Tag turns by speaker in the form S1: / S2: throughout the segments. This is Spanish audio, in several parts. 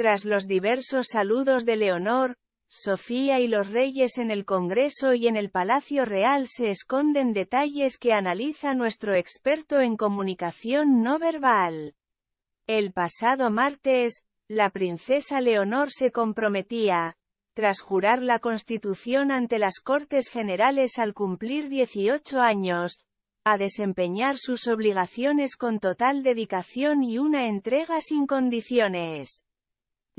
S1: Tras los diversos saludos de Leonor, Sofía y los reyes en el Congreso y en el Palacio Real se esconden detalles que analiza nuestro experto en comunicación no verbal. El pasado martes, la princesa Leonor se comprometía, tras jurar la Constitución ante las Cortes Generales al cumplir 18 años, a desempeñar sus obligaciones con total dedicación y una entrega sin condiciones.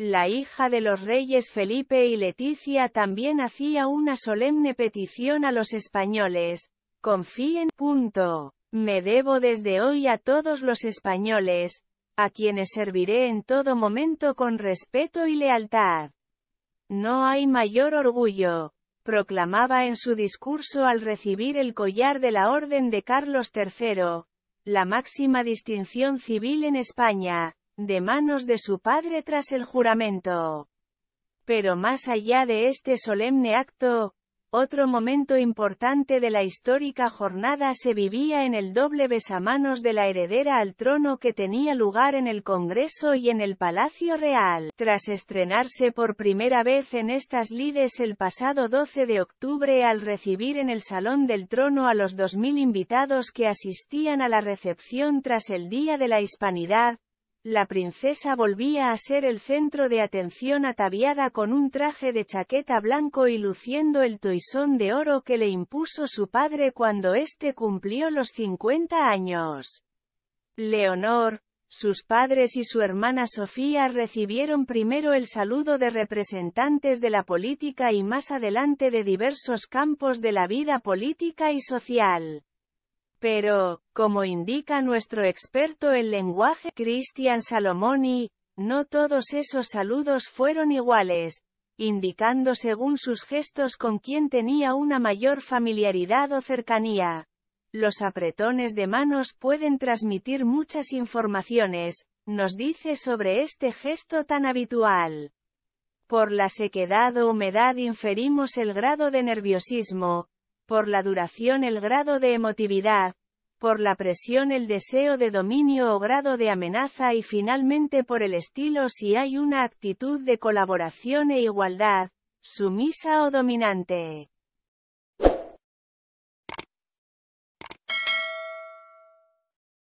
S1: La hija de los reyes Felipe y Leticia también hacía una solemne petición a los españoles. Confíen. Punto. Me debo desde hoy a todos los españoles, a quienes serviré en todo momento con respeto y lealtad. No hay mayor orgullo, proclamaba en su discurso al recibir el collar de la Orden de Carlos III, la máxima distinción civil en España, de manos de su padre tras el juramento. Pero más allá de este solemne acto, otro momento importante de la histórica jornada se vivía en el doble besamanos de la heredera al trono que tenía lugar en el Congreso y en el Palacio Real. Tras estrenarse por primera vez en estas lides el pasado 12 de octubre al recibir en el Salón del Trono a los 2.000 invitados que asistían a la recepción tras el Día de la Hispanidad, la princesa volvía a ser el centro de atención ataviada con un traje de chaqueta blanco y luciendo el toisón de oro que le impuso su padre cuando éste cumplió los 50 años. Leonor, sus padres y su hermana Sofía recibieron primero el saludo de representantes de la política y más adelante de diversos campos de la vida política y social. Pero, como indica nuestro experto en lenguaje Christian Salomoni, no todos esos saludos fueron iguales, indicando según sus gestos con quién tenía una mayor familiaridad o cercanía. Los apretones de manos pueden transmitir muchas informaciones, nos dice sobre este gesto tan habitual. Por la sequedad o humedad inferimos el grado de nerviosismo, por la duración el grado de emotividad, por la presión el deseo de dominio o grado de amenaza y finalmente por el estilo si hay una actitud de colaboración e igualdad, sumisa o dominante.